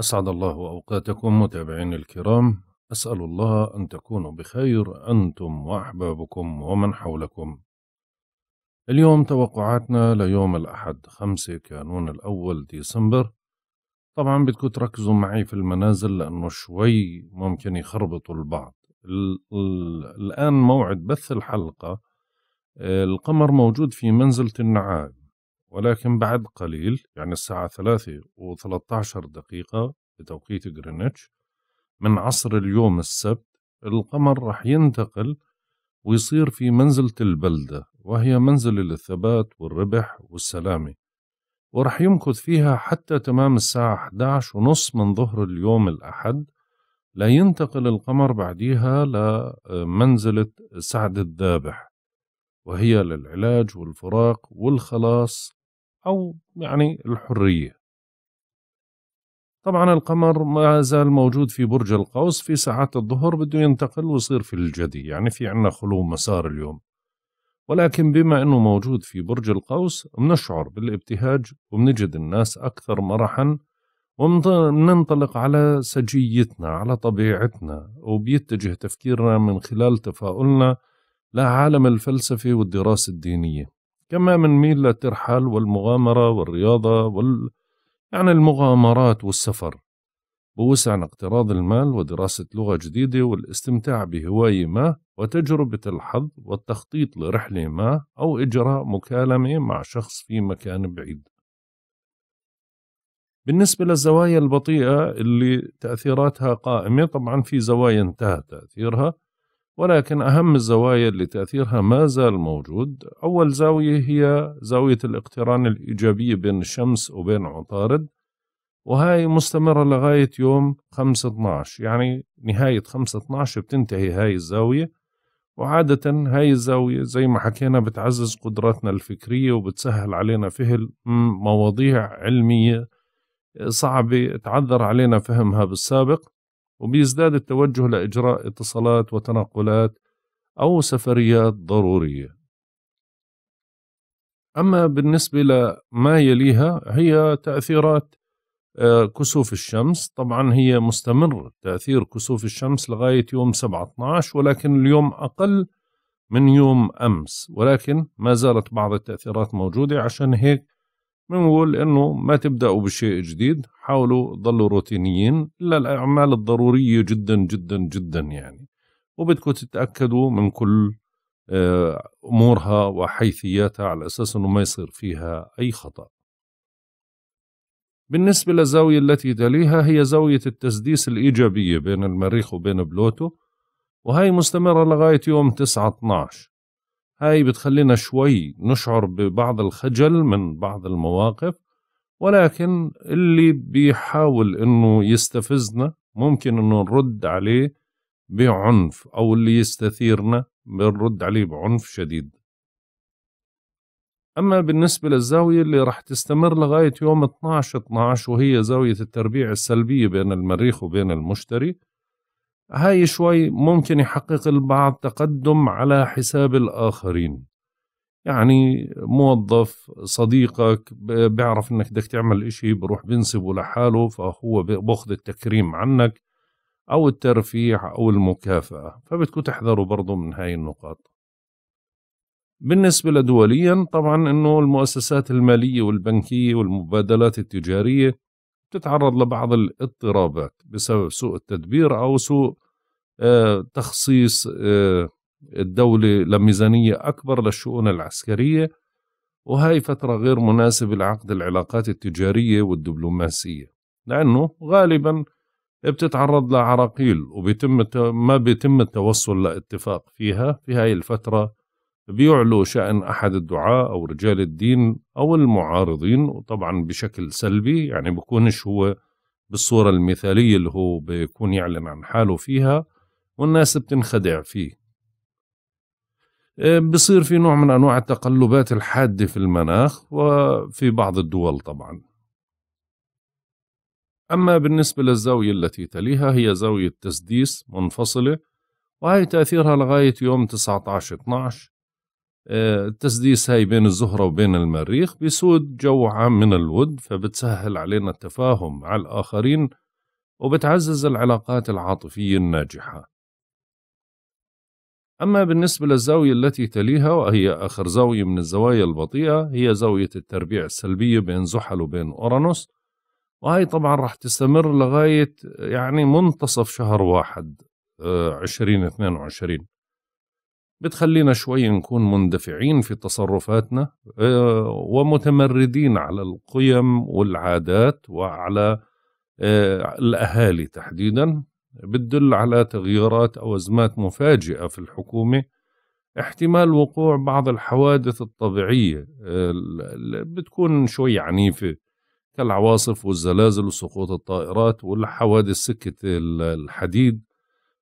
أسعد الله أوقاتكم متابعين الكرام أسأل الله أن تكونوا بخير أنتم وأحبابكم ومن حولكم اليوم توقعاتنا ليوم الأحد 5 كانون الأول ديسمبر طبعا بدكم تركزوا معي في المنازل لأنه شوي ممكن يخربطوا البعض الآن موعد بث الحلقة آه، القمر موجود في منزلة النعاج ولكن بعد قليل يعني الساعة ثلاثة وثلاثة عشر دقيقة بتوقيت غرينتش من عصر اليوم السبت القمر رح ينتقل ويصير في منزلة البلدة وهي منزلة للثبات والربح والسلامة ورح يمكث فيها حتى تمام الساعة 11 ونص من ظهر اليوم الأحد لينتقل القمر بعديها لمنزلة آه، سعد الذابح وهي للعلاج والفراق والخلاص أو يعني الحرية طبعا القمر ما زال موجود في برج القوس في ساعات الظهر بده ينتقل ويصير في الجدي يعني في عنا خلو مسار اليوم ولكن بما أنه موجود في برج القوس بنشعر بالابتهاج وبنجد الناس أكثر مرحا وبننطلق على سجيتنا على طبيعتنا وبيتجه تفكيرنا من خلال تفاؤلنا لعالم الفلسفة والدراسة الدينية كما من ميل للترحال والمغامرة والرياضة وال يعني المغامرات والسفر بوسع اقتراض المال ودراسة لغة جديدة والاستمتاع بهواية ما وتجربة الحظ والتخطيط لرحلة ما أو إجراء مكالمة مع شخص في مكان بعيد بالنسبة للزوايا البطيئة اللي تأثيراتها قائمة طبعا في زوايا انتهى تأثيرها ولكن أهم الزوايا اللي تأثيرها ما زال موجود أول زاوية هي زاوية الاقتران الإيجابية بين الشمس وبين عطارد وهاي مستمرة لغاية يوم 5-12 يعني نهاية 5-12 بتنتهي هاي الزاوية وعادة هاي الزاوية زي ما حكينا بتعزز قدراتنا الفكرية وبتسهل علينا فهم مواضيع علمية صعبة تعذر علينا فهمها بالسابق وبيزداد التوجه لإجراء اتصالات وتنقلات أو سفريات ضرورية أما بالنسبة لما يليها هي تأثيرات آه، كسوف الشمس طبعا هي مستمر تأثير كسوف الشمس لغاية يوم 17 ولكن اليوم أقل من يوم أمس ولكن ما زالت بعض التأثيرات موجودة عشان هيك بنقول انه ما تبداوا بشيء جديد حاولوا تضلوا روتينيين الا الاعمال الضروريه جدا جدا جدا يعني وبدكم تتاكدوا من كل آه، امورها وحيثياتها على اساس انه ما يصير فيها اي خطا بالنسبة للزاوية التي تليها هي زاوية التسديس الإيجابية بين المريخ وبين بلوتو وهي مستمرة لغاية يوم 9 12 هاي بتخلينا شوي نشعر ببعض الخجل من بعض المواقف ولكن اللي بيحاول انه يستفزنا ممكن انه نرد عليه بعنف او اللي يستثيرنا بنرد عليه بعنف شديد اما بالنسبه للزاويه اللي راح تستمر لغايه يوم 12 12 وهي زاويه التربيع السلبيه بين المريخ وبين المشتري هاي شوي ممكن يحقق البعض تقدم على حساب الآخرين يعني موظف صديقك بيعرف انك بدك تعمل اشي بروح بنسبه لحاله فهو باخذ التكريم عنك او الترفيع او المكافأة فبدكم تحذروا برضو من هاي النقاط بالنسبة لدوليا طبعا انه المؤسسات المالية والبنكية والمبادلات التجارية تتعرض لبعض الاضطرابات بسبب سوء التدبير أو سوء آه، تخصيص آه، الدولة لميزانية أكبر للشؤون العسكرية وهي فترة غير مناسبة لعقد العلاقات التجارية والدبلوماسية لأنه غالبا بتتعرض لعراقيل وبيتم ما بيتم التوصل لاتفاق فيها في هاي الفترة بيعلو شأن أحد الدعاء أو رجال الدين أو المعارضين وطبعا بشكل سلبي يعني بكونش هو بالصورة المثالية اللي هو بيكون يعلن عن حاله فيها والناس بتنخدع فيه آه، بصير في نوع من أنواع التقلبات الحادة في المناخ وفي بعض الدول طبعا أما بالنسبة للزاوية التي تليها هي زاوية تسديس منفصلة وهي تأثيرها لغاية يوم 19-12 آه، التسديس هاي بين الزهرة وبين المريخ بيسود جو عام من الود فبتسهل علينا التفاهم مع الآخرين وبتعزز العلاقات العاطفية الناجحة أما بالنسبة للزاوية التي تليها وهي آخر زاوية من الزوايا البطيئة هي زاوية التربيع السلبية بين زحل وبين أورانوس وهي طبعا راح تستمر لغاية يعني منتصف شهر واحد آه، عشرين اثنين وعشرين بتخلينا شوي نكون مندفعين في تصرفاتنا آه، ومتمردين على القيم والعادات وعلى آه، الأهالي تحديدا بتدل على تغييرات أو أزمات مفاجئة في الحكومة احتمال وقوع بعض الحوادث الطبيعية آه، بتكون شوي عنيفة كالعواصف والزلازل وسقوط الطائرات والحوادث سكة الحديد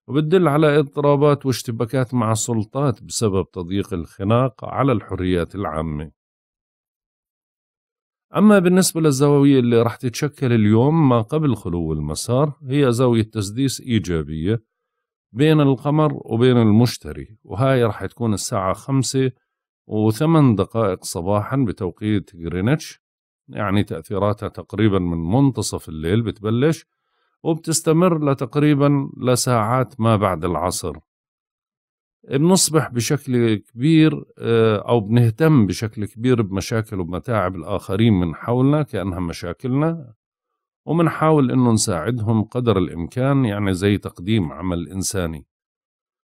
وبتدل على اضطرابات واشتباكات مع السلطات بسبب تضييق الخناق على الحريات العامة أما بالنسبة للزاوية اللي رح تتشكل اليوم ما قبل خلو المسار هي زاوية تسديس إيجابية بين القمر وبين المشتري وهاي رح تكون الساعة خمسة وثمان دقائق صباحا بتوقيت غرينتش يعني تأثيراتها تقريبا من منتصف الليل بتبلش وبتستمر لتقريبا لساعات ما بعد العصر بنصبح بشكل كبير آه، أو بنهتم بشكل كبير بمشاكل ومتاعب الآخرين من حولنا كأنها مشاكلنا ومنحاول إنه نساعدهم قدر الإمكان يعني زي تقديم عمل إنساني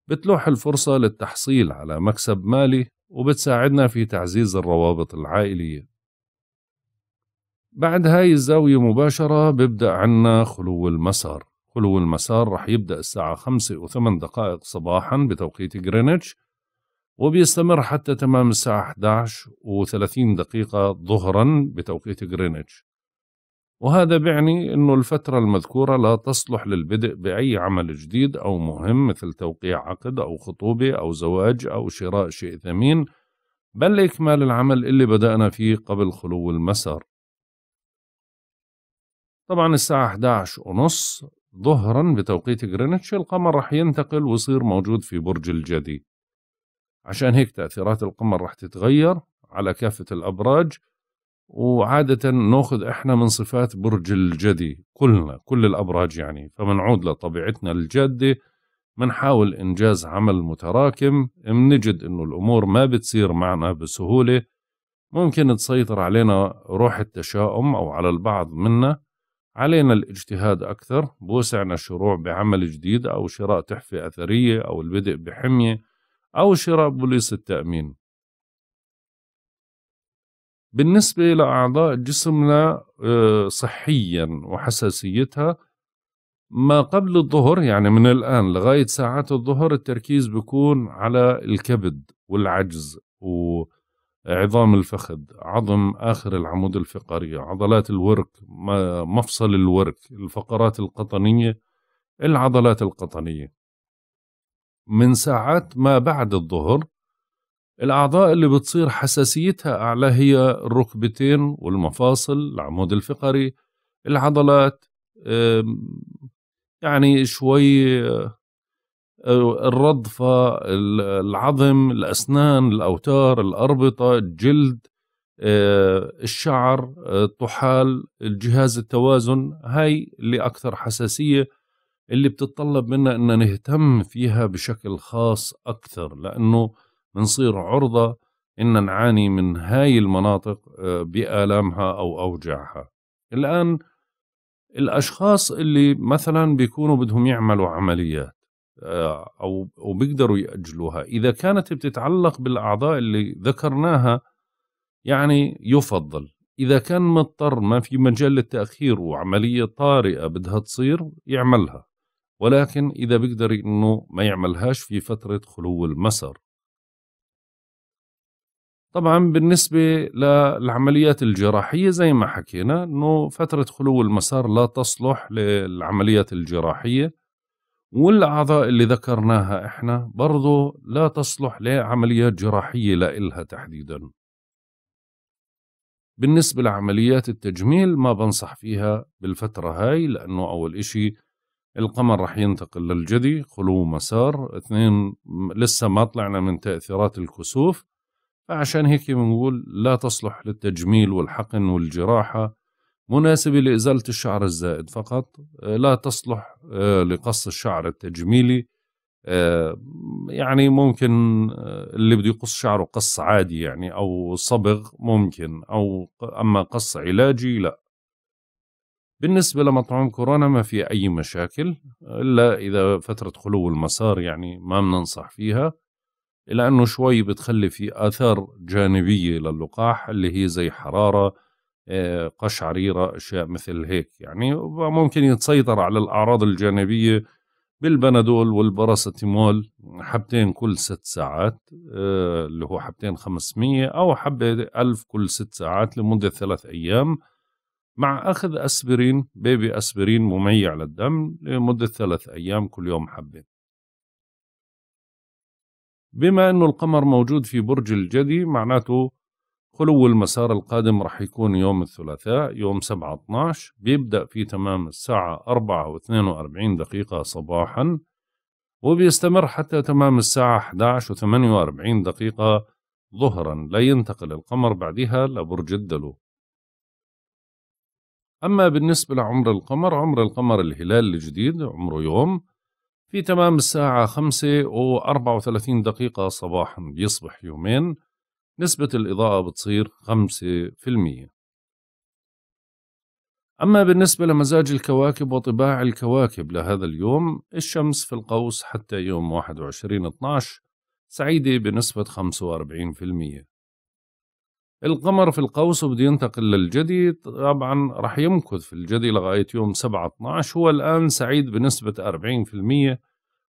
بتلوح الفرصة للتحصيل على مكسب مالي وبتساعدنا في تعزيز الروابط العائلية بعد هاي الزاوية مباشرة ببدأ عنا خلو المسار خلو المسار رح يبدأ الساعة 5 و8 دقائق صباحا بتوقيت غرينتش وبيستمر حتى تمام الساعة 11 و30 دقيقة ظهرا بتوقيت غرينتش وهذا بيعني أنه الفترة المذكورة لا تصلح للبدء بأي عمل جديد أو مهم مثل توقيع عقد أو خطوبة أو زواج أو شراء شيء ثمين بل إكمال العمل اللي بدأنا فيه قبل خلو المسار طبعا الساعة 11 ونص ظهرا بتوقيت غرينتش القمر رح ينتقل ويصير موجود في برج الجدي عشان هيك تأثيرات القمر رح تتغير على كافة الأبراج وعادة ناخذ احنا من صفات برج الجدي كلنا كل الأبراج يعني فمنعود لطبيعتنا الجادة منحاول إنجاز عمل متراكم منجد إنه الأمور ما بتصير معنا بسهولة ممكن تسيطر علينا روح التشاؤم أو على البعض منا علينا الاجتهاد أكثر بوسعنا الشروع بعمل جديد أو شراء تحفة أثرية أو البدء بحمية أو شراء بوليس التأمين بالنسبة لأعضاء جسمنا آه، صحيا وحساسيتها ما قبل الظهر يعني من الآن لغاية ساعات الظهر التركيز بيكون على الكبد والعجز و عظام الفخذ عظم آخر العمود الفقري عضلات الورك مفصل الورك الفقرات القطنية العضلات القطنية من ساعات ما بعد الظهر الأعضاء اللي بتصير حساسيتها أعلى هي الركبتين والمفاصل العمود الفقري العضلات يعني شوي آه، الرضفة العظم الأسنان الأوتار الأربطة الجلد آه، الشعر آه، الطحال الجهاز التوازن هاي اللي أكثر حساسية اللي بتتطلب منا أن نهتم فيها بشكل خاص أكثر لأنه بنصير عرضة أن نعاني من هاي المناطق آه، بآلامها أو أوجاعها الآن الأشخاص اللي مثلا بيكونوا بدهم يعملوا عمليات آه، او وبيقدروا ياجلوها اذا كانت بتتعلق بالاعضاء اللي ذكرناها يعني يفضل اذا كان مضطر ما في مجال للتاخير وعمليه طارئه بدها تصير يعملها ولكن اذا بيقدر انه ما يعملهاش في فتره خلو المسر طبعا بالنسبة للعمليات الجراحية زي ما حكينا انه فترة خلو المسار لا تصلح للعمليات الجراحية والاعضاء اللي ذكرناها احنا برضه لا تصلح لعمليات جراحيه لإلها تحديدا بالنسبة لعمليات التجميل ما بنصح فيها بالفترة هاي لأنه أول إشي القمر رح ينتقل للجدي خلو مسار اثنين لسه ما طلعنا من تأثيرات الكسوف فعشان هيك بنقول لا تصلح للتجميل والحقن والجراحة مناسبة لإزالة الشعر الزائد فقط آه، لا تصلح آه، لقص الشعر التجميلي آه، يعني ممكن اللي بده يقص شعره قص عادي يعني أو صبغ ممكن أو أما قص علاجي لا بالنسبة لمطعوم كورونا ما في أي مشاكل إلا إذا فترة خلو المسار يعني ما بننصح فيها إلا أنه شوي بتخلي في آثار جانبية للقاح اللي هي زي حرارة آه، قشعريرة أشياء مثل هيك يعني ممكن يتسيطر على الأعراض الجانبية بالبنادول والباراسيتامول حبتين كل ست ساعات آه، اللي هو حبتين 500 أو حبة 1000 كل ست ساعات لمدة ثلاث أيام مع أخذ أسبرين بيبي أسبرين مميع للدم لمدة ثلاث أيام كل يوم حبة بما أنه القمر موجود في برج الجدي معناته خلو المسار القادم راح يكون يوم الثلاثاء يوم 7 12 بيبدأ في تمام الساعة 4 و42 دقيقة صباحا وبيستمر حتى تمام الساعة 11 وثمانية 48 دقيقة ظهرا لا ينتقل القمر بعدها لبرج الدلو أما بالنسبة لعمر القمر عمر القمر الهلال الجديد عمره يوم في تمام الساعة 5 و34 دقيقة صباحا بيصبح يومين نسبة الإضاءة بتصير 5% أما بالنسبة لمزاج الكواكب وطباع الكواكب لهذا اليوم الشمس في القوس حتى يوم 21/12 سعيدة بنسبة 45% القمر في القوس وبده ينتقل للجدي طبعا راح يمكث في الجدي لغاية يوم 7/12 هو الآن سعيد بنسبة 40%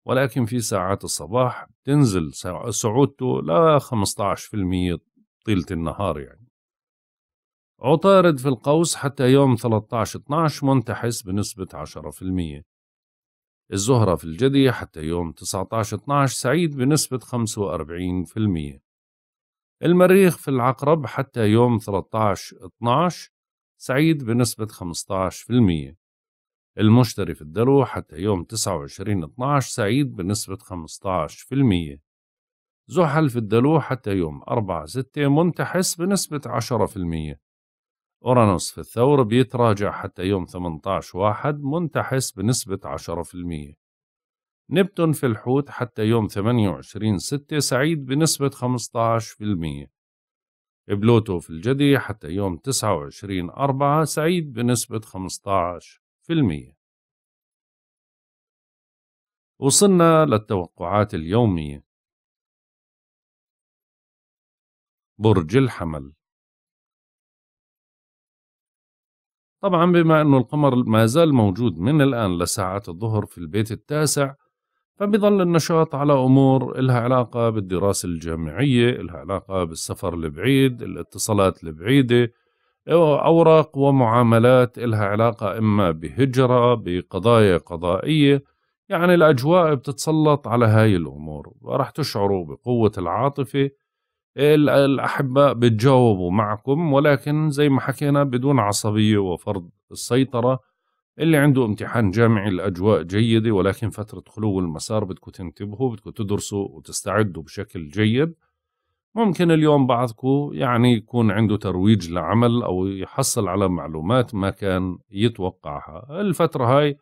ولكن في ساعات الصباح تنزل صعودته ل 15% طيلة النهار يعني عطارد في القوس حتى يوم 13-12 منتحس بنسبة 10% الزهرة في الجدي حتى يوم 19-12 سعيد بنسبة 45% المريخ في العقرب حتى يوم 13-12 سعيد بنسبة المشتري في الدلو حتى يوم 29/12 سعيد بنسبة 15% زحل في الدلو حتى يوم 4/6 منتحس بنسبة 10% أورانوس في الثور بيتراجع حتى يوم 18/1 منتحس بنسبة 10% نبتون في الحوت حتى يوم 28/6 سعيد بنسبة 15% بلوتو في الجدي حتى يوم 29/4 سعيد بنسبة في المية وصلنا للتوقعات اليومية برج الحمل طبعا بما أنه القمر ما زال موجود من الآن لساعات الظهر في البيت التاسع فبيظل النشاط على أمور إلها علاقة بالدراسة الجامعية إلها علاقة بالسفر البعيد الاتصالات البعيدة أوراق ومعاملات إلها علاقة إما بهجرة بقضايا قضائية يعني الأجواء بتتسلط على هاي الأمور ورح تشعروا بقوة العاطفة الأحباء بتجاوبوا معكم ولكن زي ما حكينا بدون عصبية وفرض السيطرة اللي عنده امتحان جامعي الأجواء جيدة ولكن فترة خلو المسار بدكم تنتبهوا بدكم تدرسوا وتستعدوا بشكل جيد ممكن اليوم بعضكم يعني يكون عنده ترويج لعمل أو يحصل على معلومات ما كان يتوقعها الفترة هاي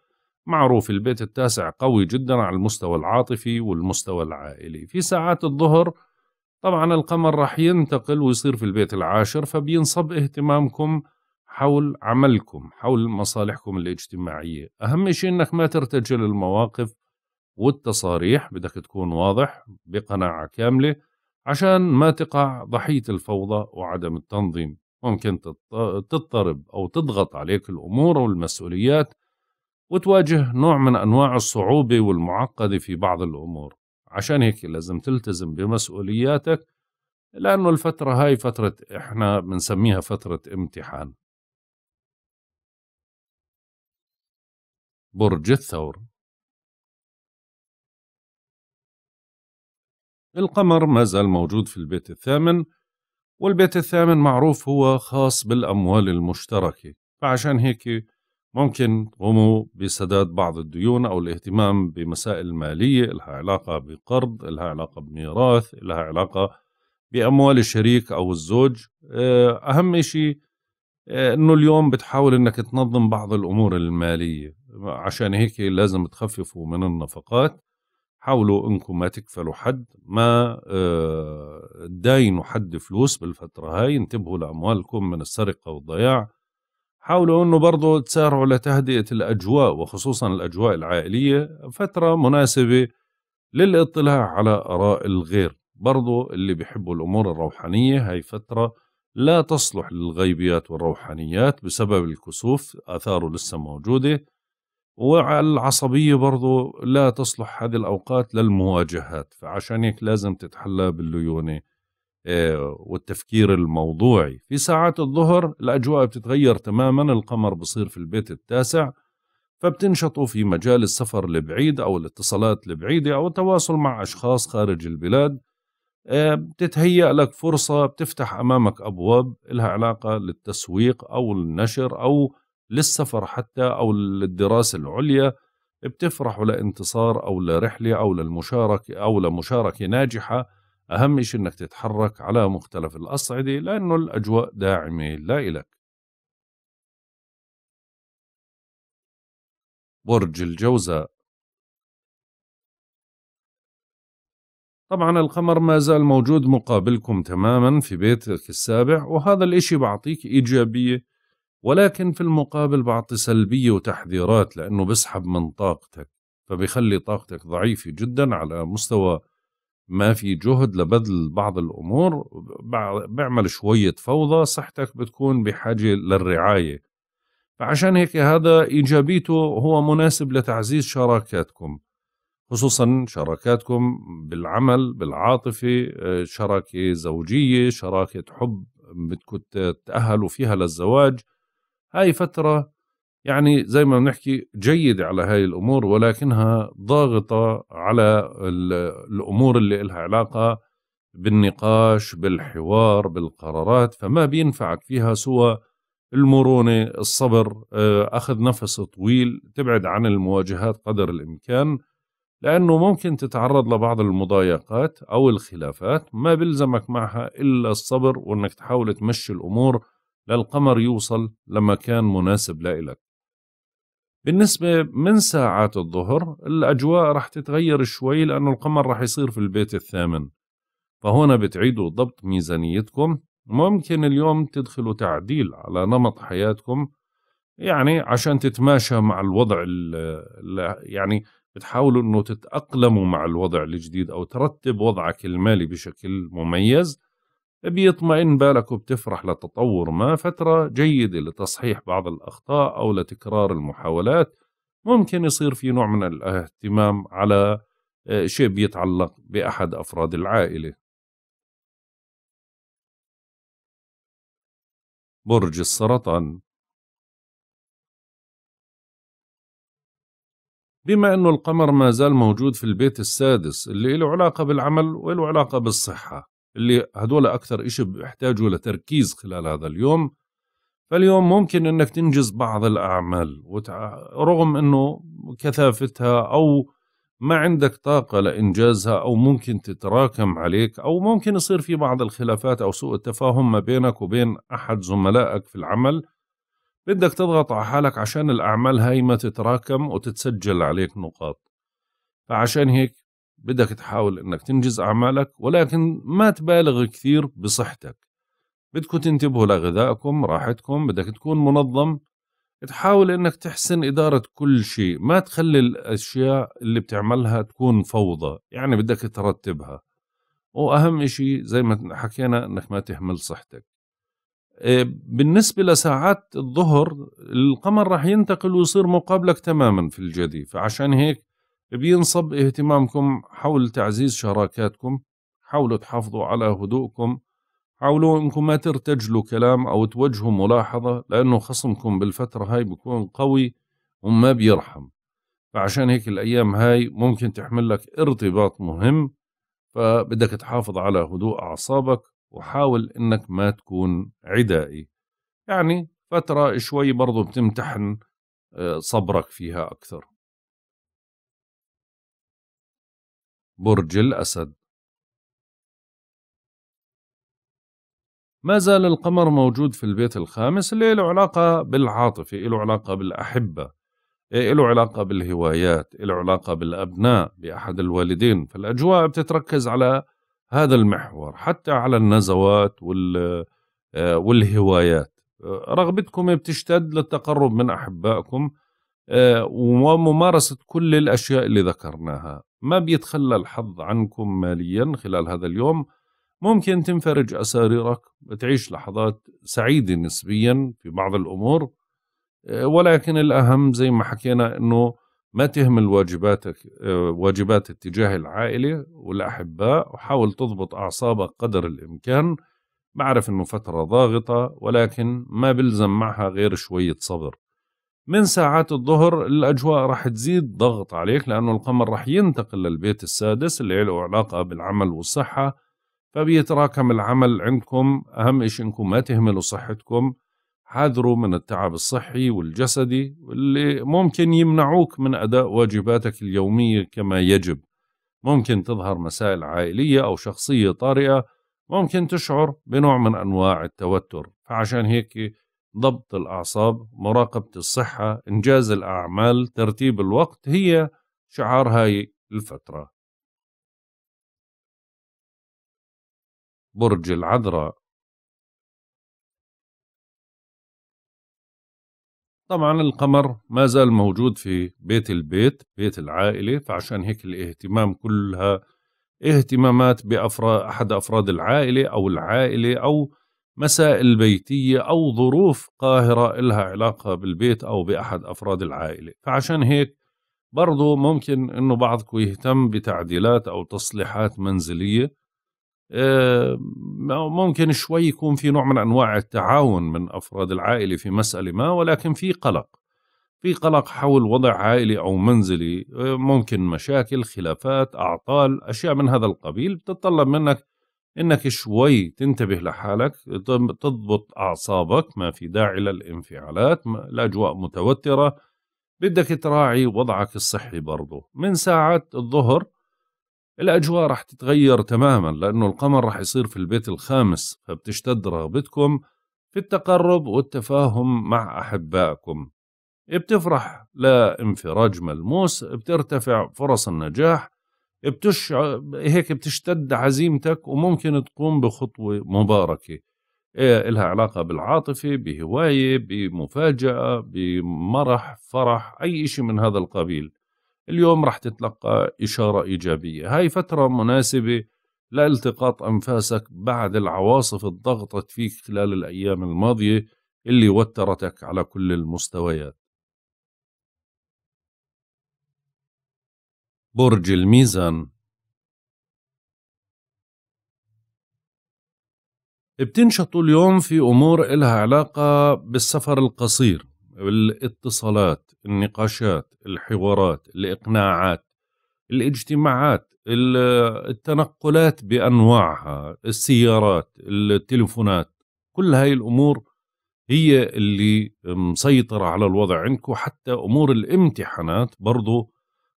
معروف البيت التاسع قوي جدا على المستوى العاطفي والمستوى العائلي في ساعات الظهر طبعا القمر راح ينتقل ويصير في البيت العاشر فبينصب اهتمامكم حول عملكم حول مصالحكم الاجتماعية أهم شيء أنك ما ترتجل المواقف والتصاريح بدك تكون واضح بقناعة كاملة عشان ما تقع ضحية الفوضى وعدم التنظيم ممكن تضطرب أو تضغط عليك الأمور والمسؤوليات وتواجه نوع من أنواع الصعوبة والمعقدة في بعض الأمور عشان هيك لازم تلتزم بمسؤولياتك لأنه الفترة هاي فترة إحنا بنسميها فترة امتحان برج الثور القمر ما زال موجود في البيت الثامن والبيت الثامن معروف هو خاص بالأموال المشتركة فعشان هيك ممكن تقوموا بسداد بعض الديون أو الاهتمام بمسائل مالية لها علاقة بقرض لها علاقة بميراث لها علاقة بأموال الشريك أو الزوج آه، أهم شيء آه، أنه اليوم بتحاول أنك تنظم بعض الأمور المالية عشان هيك لازم تخففوا من النفقات حاولوا انكم ما تكفلوا حد ما تداينوا آه، حد فلوس بالفتره هاي انتبهوا لاموالكم من السرقه والضياع حاولوا انه برضه تسارعوا لتهدئه الاجواء وخصوصا الاجواء العائليه فتره مناسبه للاطلاع على اراء الغير برضو اللي بيحبوا الأمور الروحانية هاي فترة لا تصلح للغيبيات والروحانيات بسبب الكسوف آثاره لسه موجودة والعصبية برضو لا تصلح هذه الأوقات للمواجهات فعشان هيك لازم تتحلى بالليونة آه، والتفكير الموضوعي في ساعات الظهر الأجواء بتتغير تماما القمر بصير في البيت التاسع فبتنشطوا في مجال السفر لبعيد أو الاتصالات البعيدة أو التواصل مع أشخاص خارج البلاد آه، بتتهيأ لك فرصة بتفتح أمامك أبواب لها علاقة للتسويق أو النشر أو للسفر حتى أو للدراسة العليا بتفرحوا لانتصار أو لرحلة أو للمشاركة أو لمشاركة ناجحة أهم شيء أنك تتحرك على مختلف الأصعدة لأنه الأجواء داعمة لا إلك برج الجوزاء طبعا القمر ما زال موجود مقابلكم تماما في بيتك السابع وهذا الاشي بعطيك إيجابية ولكن في المقابل بعطي سلبية وتحذيرات لأنه بسحب من طاقتك فبيخلي طاقتك ضعيفة جدا على مستوى ما في جهد لبذل بعض الأمور بعمل شوية فوضى صحتك بتكون بحاجة للرعاية فعشان هيك هذا إيجابيته هو مناسب لتعزيز شراكاتكم خصوصا شراكاتكم بالعمل بالعاطفة آه، شراكة زوجية شراكة حب بدكم تأهلوا فيها للزواج هاي فترة يعني زي ما بنحكي جيدة على هاي الأمور ولكنها ضاغطة على الأمور اللي إلها علاقة بالنقاش بالحوار بالقرارات فما بينفعك فيها سوى المرونة الصبر آه، أخذ نفس طويل تبعد عن المواجهات قدر الإمكان لأنه ممكن تتعرض لبعض المضايقات أو الخلافات ما بلزمك معها إلا الصبر وأنك تحاول تمشي الأمور للقمر يوصل لمكان مناسب لإلك بالنسبة من ساعات الظهر الأجواء رح تتغير شوي لأنه القمر رح يصير في البيت الثامن فهنا بتعيدوا ضبط ميزانيتكم ممكن اليوم تدخلوا تعديل على نمط حياتكم يعني عشان تتماشى مع الوضع ال يعني بتحاولوا انه تتأقلموا مع الوضع الجديد او ترتب وضعك المالي بشكل مميز بيطمئن بالك وبتفرح لتطور ما فترة جيدة لتصحيح بعض الأخطاء أو لتكرار المحاولات ممكن يصير في نوع من الاهتمام على آه، شيء بيتعلق بأحد أفراد العائلة برج السرطان بما أنه القمر ما زال موجود في البيت السادس اللي له علاقة بالعمل وله علاقة بالصحة اللي هدول أكثر إشي بيحتاجوا لتركيز خلال هذا اليوم فاليوم ممكن أنك تنجز بعض الأعمال وتع... رغم أنه كثافتها أو ما عندك طاقة لإنجازها أو ممكن تتراكم عليك أو ممكن يصير في بعض الخلافات أو سوء التفاهم ما بينك وبين أحد زملائك في العمل بدك تضغط على حالك عشان الأعمال هاي ما تتراكم وتتسجل عليك نقاط فعشان هيك بدك تحاول انك تنجز اعمالك ولكن ما تبالغ كثير بصحتك بدكم تنتبهوا لغذائكم راحتكم بدك تكون منظم تحاول انك تحسن اداره كل شيء ما تخلي الاشياء اللي بتعملها تكون فوضى يعني بدك ترتبها واهم اشي زي ما حكينا انك ما تهمل صحتك آه، بالنسبة لساعات الظهر القمر راح ينتقل ويصير مقابلك تماما في الجدي فعشان هيك بينصب اهتمامكم حول تعزيز شراكاتكم حاولوا تحافظوا على هدوءكم حاولوا انكم ما ترتجلوا كلام او توجهوا ملاحظه لانه خصمكم بالفتره هاي بيكون قوي وما بيرحم فعشان هيك الايام هاي ممكن تحمل لك ارتباط مهم فبدك تحافظ على هدوء اعصابك وحاول انك ما تكون عدائي يعني فتره شوي برضو بتمتحن آه، صبرك فيها اكثر برج الأسد ما زال القمر موجود في البيت الخامس اللي له علاقة بالعاطفة إيه له علاقة بالأحبة إيه له علاقة بالهوايات إيه له علاقة بالأبناء بأحد الوالدين فالأجواء بتتركز على هذا المحور حتى على النزوات وال آه، والهوايات رغبتكم بتشتد للتقرب من أحبائكم آه، وممارسة كل الأشياء اللي ذكرناها ما بيتخلى الحظ عنكم ماليا خلال هذا اليوم ممكن تنفرج أساريرك وتعيش لحظات سعيدة نسبيا في بعض الأمور آه، ولكن الأهم زي ما حكينا أنه ما تهمل واجباتك آه، واجبات اتجاه العائلة والأحباء وحاول تضبط أعصابك قدر الإمكان بعرف أنه فترة ضاغطة ولكن ما بلزم معها غير شوية صبر من ساعات الظهر الأجواء رح تزيد ضغط عليك لأنه القمر رح ينتقل للبيت السادس اللي له علاقة بالعمل والصحة فبيتراكم العمل عندكم أهم شيء إنكم ما تهملوا صحتكم حذروا من التعب الصحي والجسدي اللي ممكن يمنعوك من أداء واجباتك اليومية كما يجب ممكن تظهر مسائل عائلية أو شخصية طارئة ممكن تشعر بنوع من أنواع التوتر فعشان هيك ضبط الأعصاب مراقبة الصحة إنجاز الأعمال ترتيب الوقت هي شعار هاي الفترة برج العذراء طبعا القمر ما زال موجود في بيت البيت بيت العائلة فعشان هيك الاهتمام كلها اهتمامات بأفراد أحد أفراد العائلة أو العائلة أو مساء البيتية أو ظروف قاهرة إلها علاقة بالبيت أو بأحد أفراد العائلة فعشان هيك برضو ممكن أنه بعضكم يهتم بتعديلات أو تصليحات منزلية آه، ممكن شوي يكون في نوع من أنواع التعاون من أفراد العائلة في مسألة ما ولكن في قلق في قلق حول وضع عائلي أو منزلي آه، ممكن مشاكل خلافات أعطال أشياء من هذا القبيل بتتطلب منك انك شوي تنتبه لحالك تضبط اعصابك ما في داعي للانفعالات الاجواء متوتره بدك تراعي وضعك الصحي برضه من ساعة الظهر الأجواء رح تتغير تماما لأنه القمر رح يصير في البيت الخامس فبتشتد رغبتكم في التقرب والتفاهم مع أحبائكم بتفرح لانفراج ملموس بترتفع فرص النجاح بتشعر هيك بتشتد عزيمتك وممكن تقوم بخطوة مباركة إيه إلها علاقة بالعاطفة بهواية بمفاجأة بمرح فرح أي شيء من هذا القبيل اليوم رح تتلقى إشارة إيجابية هاي فترة مناسبة لالتقاط أنفاسك بعد العواصف الضغطت فيك خلال الأيام الماضية اللي وترتك على كل المستويات برج الميزان بتنشطوا اليوم في أمور إلها علاقة بالسفر القصير الاتصالات النقاشات الحوارات الإقناعات الاجتماعات التنقلات بأنواعها السيارات التلفونات كل هاي الأمور هي اللي مسيطرة على الوضع عندكم حتى أمور الامتحانات برضو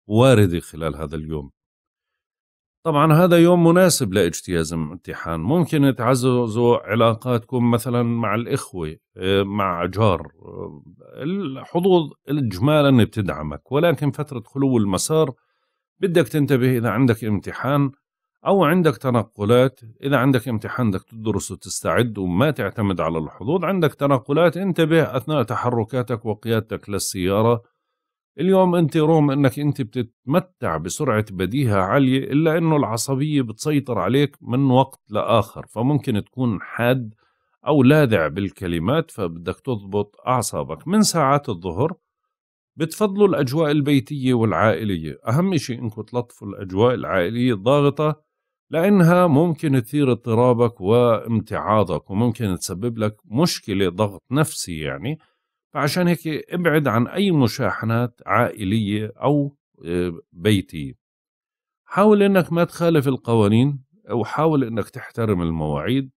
واردة خلال هذا اليوم طبعا هذا يوم مناسب لاجتياز امتحان ممكن تعززوا علاقاتكم مثلا مع الإخوة آه، مع جار الحظوظ إجمالا بتدعمك ولكن فترة خلو المسار بدك تنتبه إذا عندك امتحان أو عندك تنقلات إذا عندك امتحان بدك تدرس وتستعد وما تعتمد على الحظوظ عندك تنقلات انتبه أثناء تحركاتك وقيادتك للسيارة اليوم انت رغم انك انت بتتمتع بسرعه بديهه عاليه الا انه العصبيه بتسيطر عليك من وقت لاخر فممكن تكون حاد او لاذع بالكلمات فبدك تضبط اعصابك من ساعات الظهر بتفضلوا الاجواء البيتيه والعائليه اهم شيء انكم تلطفوا الاجواء العائليه الضاغطه لانها ممكن تثير اضطرابك وامتعاضك وممكن تسبب لك مشكله ضغط نفسي يعني فعشان هيك ابعد عن أي مشاحنات عائلية أو آه، بيتية حاول أنك ما تخالف القوانين وحاول أنك تحترم المواعيد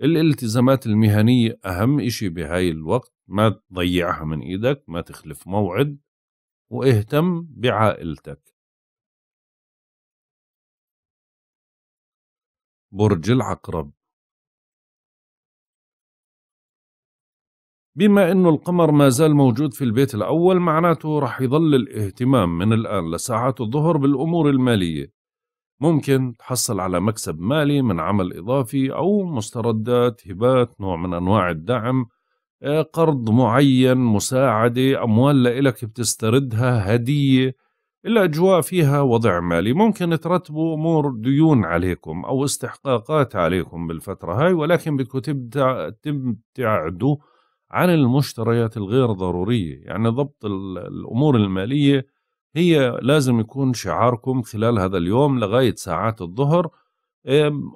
الالتزامات المهنية أهم إشي بهاي الوقت ما تضيعها من إيدك ما تخلف موعد واهتم بعائلتك برج العقرب بما انه القمر ما زال موجود في البيت الاول معناته رح يظل الاهتمام من الان لساعات الظهر بالامور الماليه ممكن تحصل على مكسب مالي من عمل اضافي او مستردات هبات نوع من انواع الدعم آه، قرض معين مساعده اموال لإلك بتستردها هديه الاجواء فيها وضع مالي ممكن ترتبوا امور ديون عليكم او استحقاقات عليكم بالفتره هاي ولكن بدكم تبتعدوا عن المشتريات الغير ضرورية يعني ضبط الأمور المالية هي لازم يكون شعاركم خلال هذا اليوم لغاية ساعات الظهر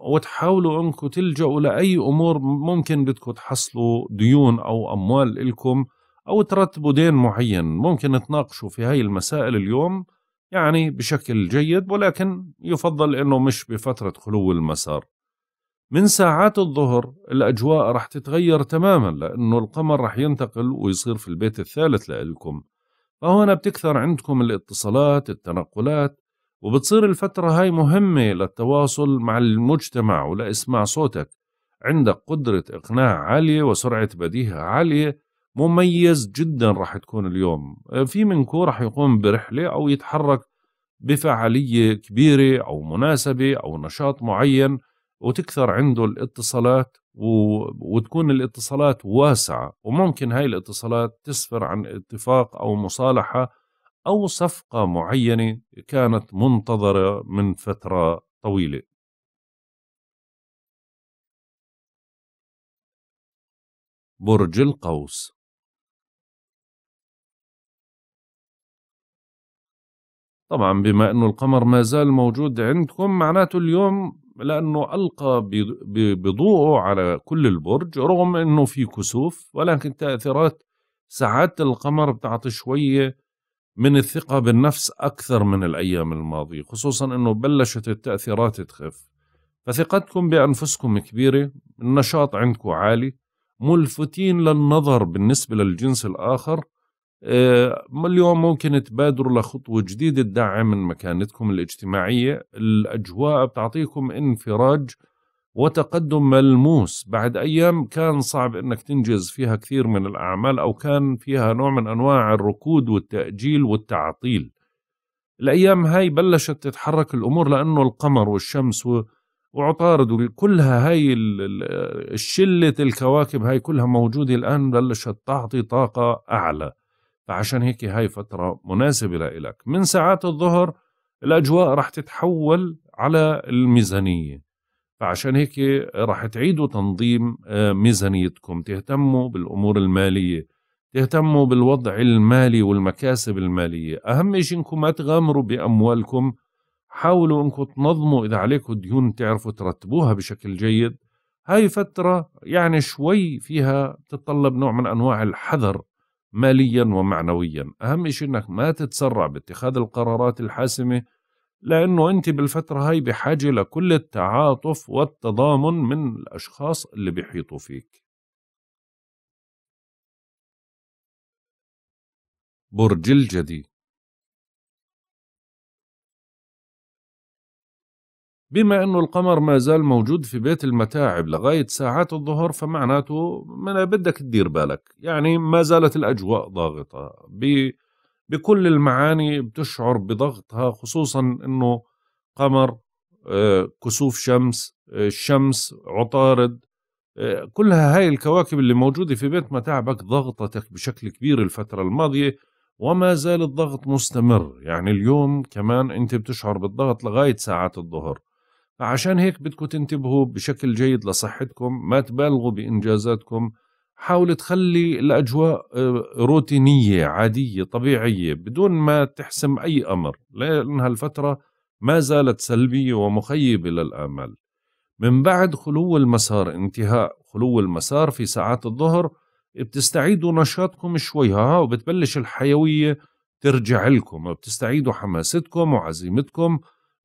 وتحاولوا أنكم تلجأوا لأي أمور ممكن بدكم تحصلوا ديون أو أموال لكم أو ترتبوا دين معين ممكن تناقشوا في هاي المسائل اليوم يعني بشكل جيد ولكن يفضل أنه مش بفترة خلو المسار من ساعات الظهر الأجواء رح تتغير تماما لأنه القمر رح ينتقل ويصير في البيت الثالث لإلكم فهنا بتكثر عندكم الاتصالات التنقلات وبتصير الفترة هاي مهمة للتواصل مع المجتمع ولإسماع صوتك عندك قدرة إقناع عالية وسرعة بديهة عالية مميز جدا رح تكون اليوم في منكم رح يقوم برحلة أو يتحرك بفعالية كبيرة أو مناسبة أو نشاط معين وتكثر عنده الاتصالات و... وتكون الاتصالات واسعة وممكن هاي الاتصالات تسفر عن اتفاق أو مصالحة أو صفقة معينة كانت منتظرة من فترة طويلة برج القوس طبعا بما أنه القمر ما زال موجود عندكم معناته اليوم لأنه ألقى بضوءه على كل البرج رغم أنه في كسوف ولكن تأثيرات ساعات القمر بتعطي شوية من الثقة بالنفس أكثر من الأيام الماضية خصوصا أنه بلشت التأثيرات تخف فثقتكم بأنفسكم كبيرة النشاط عندكم عالي ملفتين للنظر بالنسبة للجنس الآخر آه، اليوم ممكن تبادروا لخطوة جديدة تدعم من مكانتكم الاجتماعية الأجواء بتعطيكم انفراج وتقدم ملموس بعد أيام كان صعب أنك تنجز فيها كثير من الأعمال أو كان فيها نوع من أنواع الركود والتأجيل والتعطيل الأيام هاي بلشت تتحرك الأمور لأنه القمر والشمس وعطارد وكلها هاي الشلة الكواكب هاي كلها موجودة الآن بلشت تعطي طاقة أعلى فعشان هيك هاي فترة مناسبة لإلك من ساعات الظهر الأجواء رح تتحول على الميزانية فعشان هيك رح تعيدوا تنظيم آه، ميزانيتكم تهتموا بالأمور المالية تهتموا بالوضع المالي والمكاسب المالية أهم شيء أنكم ما تغامروا بأموالكم حاولوا أنكم تنظموا إذا عليكم ديون تعرفوا ترتبوها بشكل جيد هاي فترة يعني شوي فيها تتطلب نوع من أنواع الحذر ماليا ومعنويا أهم شيء أنك ما تتسرع باتخاذ القرارات الحاسمة لأنه أنت بالفترة هاي بحاجة لكل التعاطف والتضامن من الأشخاص اللي بيحيطوا فيك برج الجدي بما أنه القمر ما زال موجود في بيت المتاعب لغاية ساعات الظهر فمعناته من بدك تدير بالك يعني ما زالت الأجواء ضاغطة بكل المعاني بتشعر بضغطها خصوصا أنه قمر آه، كسوف شمس آه، الشمس عطارد آه، كلها هاي الكواكب اللي موجودة في بيت متاعبك ضغطتك بشكل كبير الفترة الماضية وما زال الضغط مستمر يعني اليوم كمان أنت بتشعر بالضغط لغاية ساعات الظهر عشان هيك بدكم تنتبهوا بشكل جيد لصحتكم ما تبالغوا بإنجازاتكم حاول تخلي الأجواء آه، روتينية عادية طبيعية بدون ما تحسم أي أمر لأنها الفترة ما زالت سلبية ومخيبة للآمال من بعد خلو المسار انتهاء خلو المسار في ساعات الظهر بتستعيدوا نشاطكم شوي ها وبتبلش الحيوية ترجع لكم وبتستعيدوا حماستكم وعزيمتكم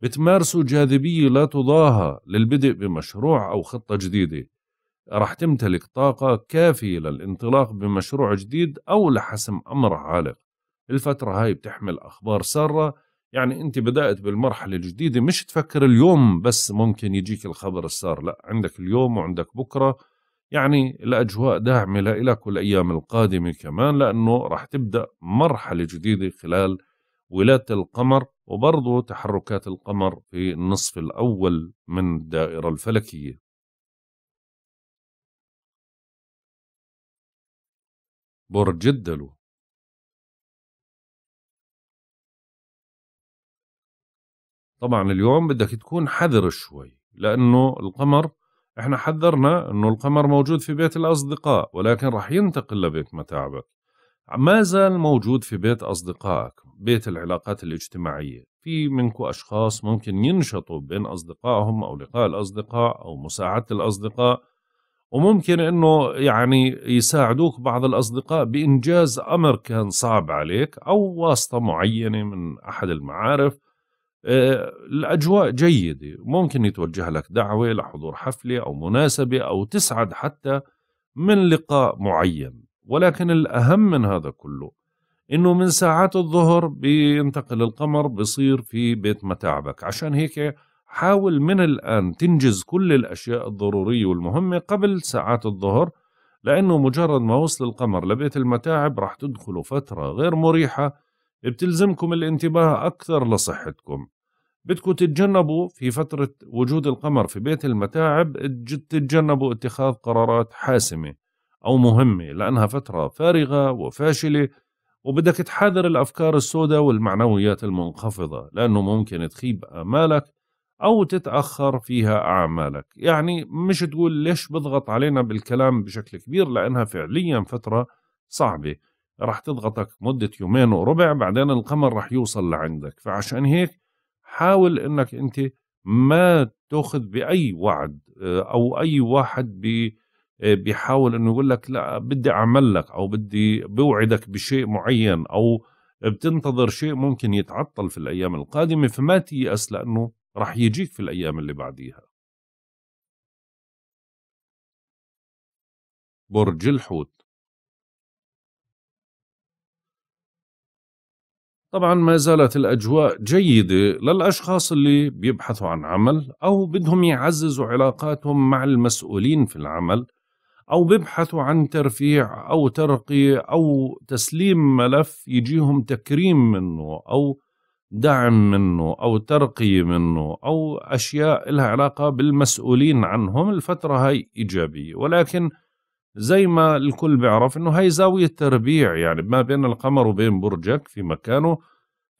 بتمارسوا جاذبية لا تضاهى للبدء بمشروع أو خطة جديدة رح تمتلك طاقة كافية للانطلاق بمشروع جديد أو لحسم أمر عالق الفترة هاي بتحمل أخبار سارة يعني أنت بدأت بالمرحلة الجديدة مش تفكر اليوم بس ممكن يجيك الخبر السار لا عندك اليوم وعندك بكرة يعني الأجواء داعمة لإلك والأيام القادمة كمان لأنه رح تبدأ مرحلة جديدة خلال ولادة القمر وبرضه تحركات القمر في النصف الأول من الدائرة الفلكية برج الدلو طبعا اليوم بدك تكون حذر شوي لأنه القمر احنا حذرنا انه القمر موجود في بيت الاصدقاء ولكن رح ينتقل لبيت متاعبك ما زال موجود في بيت أصدقائك بيت العلاقات الاجتماعية في منكم أشخاص ممكن ينشطوا بين أصدقائهم أو لقاء الأصدقاء أو مساعدة الأصدقاء وممكن أنه يعني يساعدوك بعض الأصدقاء بإنجاز أمر كان صعب عليك أو واسطة معينة من أحد المعارف آه، الأجواء جيدة ممكن يتوجه لك دعوة لحضور حفلة أو مناسبة أو تسعد حتى من لقاء معين ولكن الأهم من هذا كله إنه من ساعات الظهر بينتقل القمر بصير في بيت متاعبك عشان هيك حاول من الآن تنجز كل الأشياء الضرورية والمهمة قبل ساعات الظهر لأنه مجرد ما وصل القمر لبيت المتاعب راح تدخلوا فترة غير مريحة بتلزمكم الانتباه أكثر لصحتكم بدكم تتجنبوا في فترة وجود القمر في بيت المتاعب تتجنبوا اتخاذ قرارات حاسمة أو مهمة لأنها فترة فارغة وفاشلة وبدك تحاذر الأفكار السوداء والمعنويات المنخفضة لأنه ممكن تخيب آمالك أو تتأخر فيها أعمالك يعني مش تقول ليش بضغط علينا بالكلام بشكل كبير لأنها فعليا فترة صعبة رح تضغطك مدة يومين وربع بعدين القمر رح يوصل لعندك فعشان هيك حاول أنك أنت ما تأخذ بأي وعد آه، أو أي واحد بي آه، بيحاول انه يقول لك لا بدي اعمل لك او بدي بوعدك بشيء معين او بتنتظر شيء ممكن يتعطل في الايام القادمه فما تيأس لانه رح يجيك في الايام اللي بعديها. برج الحوت طبعا ما زالت الاجواء جيده للاشخاص اللي بيبحثوا عن عمل او بدهم يعززوا علاقاتهم مع المسؤولين في العمل أو بيبحثوا عن ترفيع أو ترقية أو تسليم ملف يجيهم تكريم منه أو دعم منه أو ترقية منه أو أشياء لها علاقة بالمسؤولين عنهم الفترة هاي إيجابية ولكن زي ما الكل بيعرف انه هاي زاوية تربيع يعني ما بين القمر وبين برجك في مكانه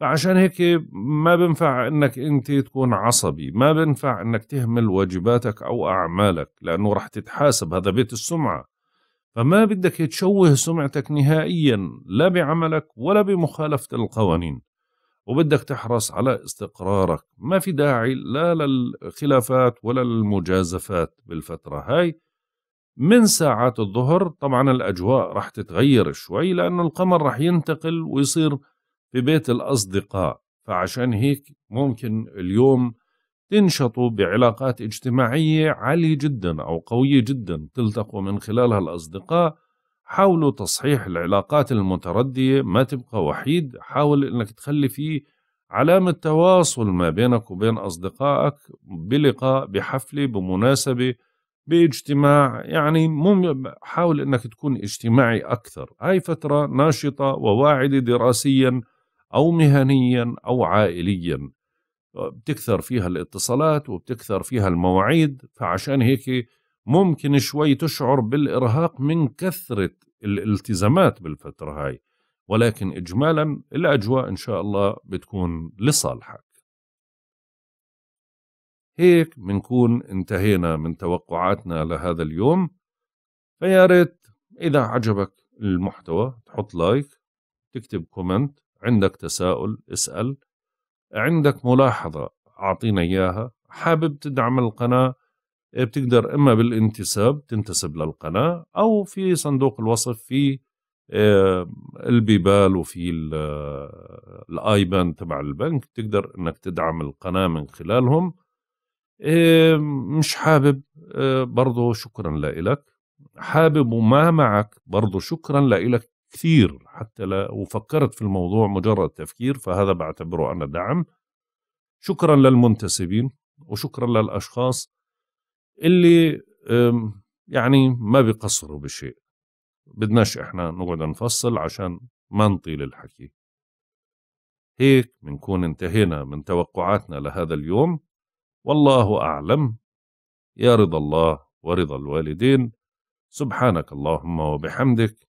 فعشان هيك ما بنفع انك انت تكون عصبي ما بنفع انك تهمل واجباتك او اعمالك لانه رح تتحاسب هذا بيت السمعه فما بدك تشوه سمعتك نهائيا لا بعملك ولا بمخالفه القوانين وبدك تحرص على استقرارك ما في داعي لا للخلافات ولا للمجازفات بالفتره هاي من ساعات الظهر طبعا الاجواء رح تتغير شوي لانه القمر رح ينتقل ويصير في بيت الأصدقاء فعشان هيك ممكن اليوم تنشطوا بعلاقات اجتماعية عالية جدا أو قوية جدا تلتقوا من خلالها الأصدقاء حاولوا تصحيح العلاقات المتردية ما تبقى وحيد حاول أنك تخلي فيه علامة تواصل ما بينك وبين أصدقائك بلقاء بحفلة بمناسبة باجتماع يعني مم حاول أنك تكون اجتماعي أكثر هاي فترة ناشطة وواعدة دراسياً أو مهنيا أو عائليا بتكثر فيها الاتصالات وبتكثر فيها المواعيد فعشان هيك ممكن شوي تشعر بالإرهاق من كثرة الالتزامات بالفترة هاي ولكن إجمالا الأجواء إن شاء الله بتكون لصالحك هيك بنكون انتهينا من توقعاتنا لهذا اليوم فيا ريت إذا عجبك المحتوى تحط لايك تكتب كومنت عندك تساؤل اسأل عندك ملاحظة أعطينا إياها حابب تدعم القناة إيه، بتقدر إما بالانتساب تنتسب للقناة أو في صندوق الوصف في آه، البيبال وفي آه، الايبان تبع البنك تقدر انك تدعم القناه من خلالهم إيه، مش حابب آه، برضه شكرا لإلك حابب وما معك برضه شكرا لإلك كثير حتى لا وفكرت في الموضوع مجرد تفكير فهذا بعتبره أنا دعم شكرا للمنتسبين وشكرا للأشخاص اللي يعني ما بيقصروا بشيء بدناش احنا نقعد نفصل عشان ما نطيل الحكي هيك بنكون انتهينا من توقعاتنا لهذا اليوم والله أعلم يا رضا الله ورضا الوالدين سبحانك اللهم وبحمدك